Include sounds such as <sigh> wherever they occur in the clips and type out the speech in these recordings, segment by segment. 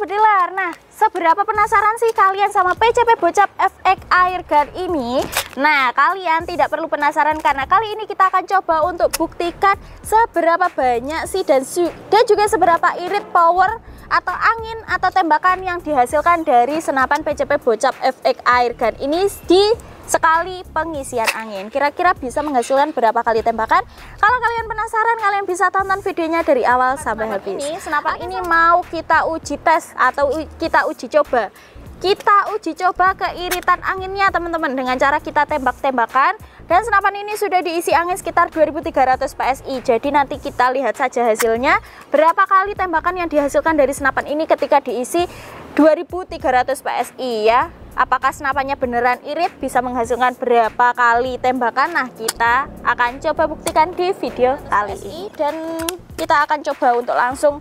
bediler. Nah, seberapa penasaran sih kalian sama PCP Bocap FX Air Gun ini? Nah, kalian tidak perlu penasaran karena kali ini kita akan coba untuk buktikan seberapa banyak sih dan, dan juga seberapa irit power atau angin atau tembakan yang dihasilkan dari senapan PCP Bocap FX Air Gun ini di sekali pengisian angin. Kira-kira bisa menghasilkan berapa kali tembakan? Kalau kalian penasaran, kalian bisa tonton videonya dari awal sampai habis. Ini, senapan ini mau kita uji tes atau kita uji coba. Kita uji coba keiritan anginnya teman-teman dengan cara kita tembak-tembakan dan senapan ini sudah diisi angin sekitar 2300 PSI. Jadi nanti kita lihat saja hasilnya berapa kali tembakan yang dihasilkan dari senapan ini ketika diisi 2300 PSI ya apakah senapannya beneran irit bisa menghasilkan berapa kali tembakan nah kita akan coba buktikan di video kali ini dan kita akan coba untuk langsung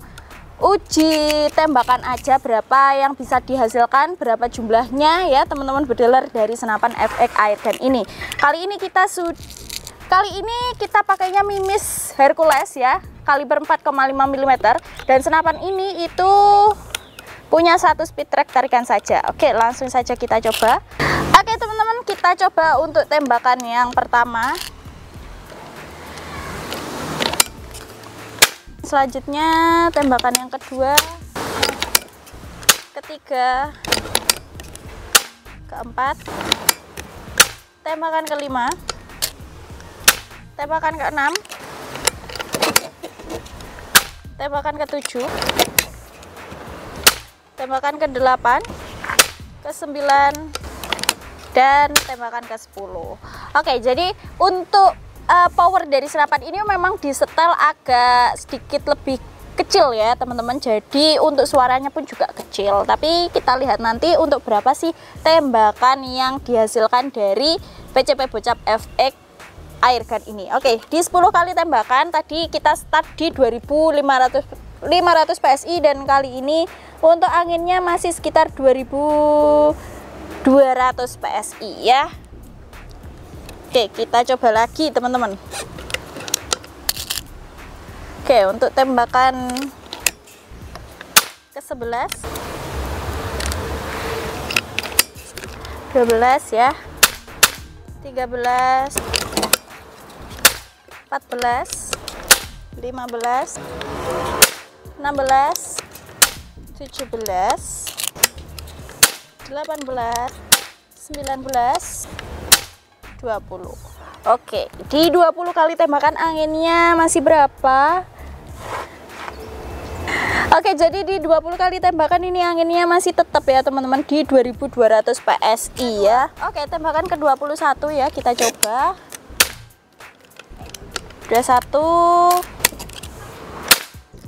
uji tembakan aja berapa yang bisa dihasilkan berapa jumlahnya ya teman-teman bedeler dari senapan FX Airgun ini kali ini kita sudah kali ini kita pakainya mimis Hercules ya kaliber 4,5 mm dan senapan ini itu punya satu speed track tarikan saja oke langsung saja kita coba oke teman-teman kita coba untuk tembakan yang pertama selanjutnya tembakan yang kedua ketiga keempat tembakan kelima tembakan keenam tembakan ketujuh tembakan ke-8 ke-9 dan tembakan ke-10 oke jadi untuk uh, power dari serapan ini memang disetel agak sedikit lebih kecil ya teman-teman jadi untuk suaranya pun juga kecil tapi kita lihat nanti untuk berapa sih tembakan yang dihasilkan dari PCP Bocap FX air gun ini oke di 10 kali tembakan tadi kita start di 2500 500 PSI dan kali ini untuk anginnya masih sekitar 2200 PSI ya Oke kita coba lagi teman-teman Oke untuk tembakan ke 11 12 ya 13 14 15 16 17 18 19 20 Oke di 20 kali tembakan anginnya masih berapa Oke, jadi di 20 kali tembakan ini anginnya masih tetap ya teman-teman di 2200 PSI ya. Oke, tembakan ke-21 ya kita coba. 21 22 23 24 25 26 27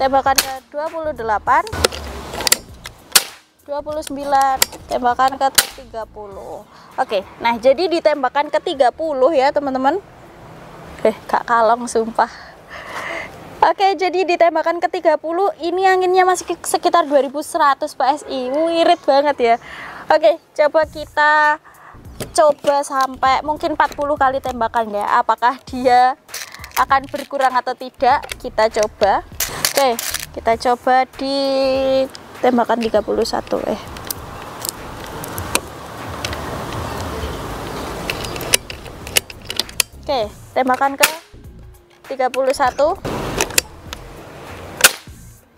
tembakan ke 28 29 tembakan ke 30 oke nah jadi di tembakan ke 30 ya teman-teman eh kak kalong sumpah Oke, jadi ditembakkan ke 30 ini anginnya masih sekitar 2100 PSI. Wirit banget ya. Oke, coba kita coba sampai mungkin 40 kali tembakan ya. Apakah dia akan berkurang atau tidak? Kita coba. Oke, kita coba di tembakan 31 eh. Oke, tembakan ke 31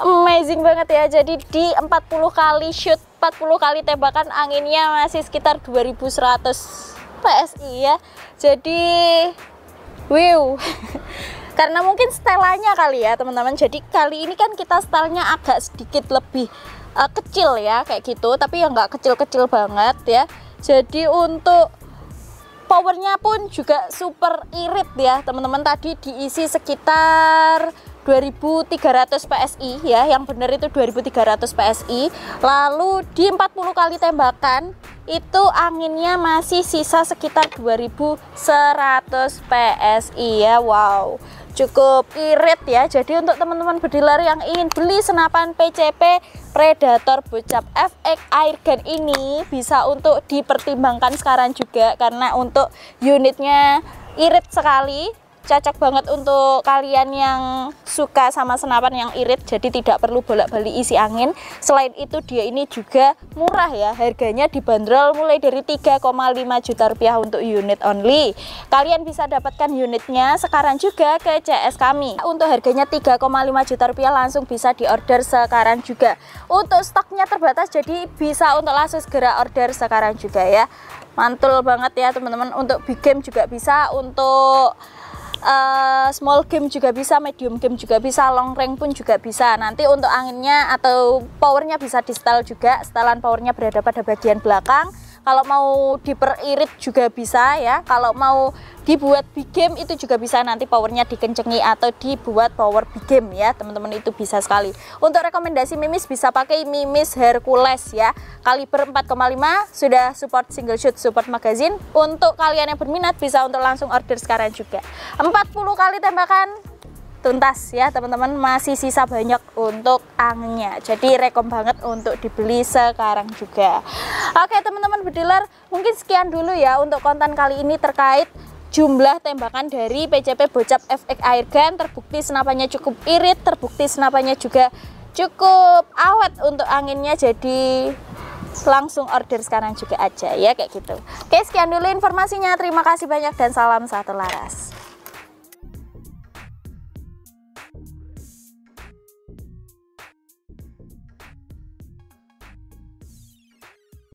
amazing banget ya jadi di 40 kali shoot 40 kali tembakan anginnya masih sekitar 2100 PSI ya jadi wow <laughs> karena mungkin setelannya kali ya teman-teman jadi kali ini kan kita setelnya agak sedikit lebih uh, kecil ya kayak gitu tapi ya nggak kecil-kecil banget ya jadi untuk powernya pun juga super irit ya teman-teman tadi diisi sekitar 2300 PSI ya yang benar itu 2300 PSI lalu di 40 kali tembakan itu anginnya masih sisa sekitar 2100 PSI ya wow cukup irit ya jadi untuk teman-teman bediler yang ingin beli senapan PCP Predator Bocap FX gun ini bisa untuk dipertimbangkan sekarang juga karena untuk unitnya irit sekali cocok banget untuk kalian yang suka sama senapan yang irit jadi tidak perlu bolak-balik isi angin selain itu dia ini juga murah ya harganya dibanderol mulai dari 3,5 juta rupiah untuk unit only kalian bisa dapatkan unitnya sekarang juga ke CS kami untuk harganya 3,5 juta rupiah langsung bisa diorder sekarang juga untuk stoknya terbatas jadi bisa untuk langsung segera order sekarang juga ya mantul banget ya teman-teman untuk big game juga bisa untuk uh, small game juga bisa, medium game juga bisa, long range pun juga bisa. Nanti untuk anginnya atau powernya bisa di setel juga, setelan powernya berada pada bagian belakang kalau mau diperirit juga bisa ya kalau mau dibuat big game itu juga bisa nanti powernya dikencengi atau dibuat power big game ya teman-teman itu bisa sekali untuk rekomendasi mimis bisa pakai mimis Hercules ya kaliber 4,5 sudah support single shoot support magazine untuk kalian yang berminat bisa untuk langsung order sekarang juga 40 kali tembakan tuntas ya teman-teman masih sisa banyak untuk anginnya jadi rekom banget untuk dibeli sekarang juga oke teman-teman bediler mungkin sekian dulu ya untuk konten kali ini terkait jumlah tembakan dari PCP Bocap FX Airgun terbukti senapannya cukup irit terbukti senapannya juga cukup awet untuk anginnya jadi langsung order sekarang juga aja ya kayak gitu oke sekian dulu informasinya terima kasih banyak dan salam satu laras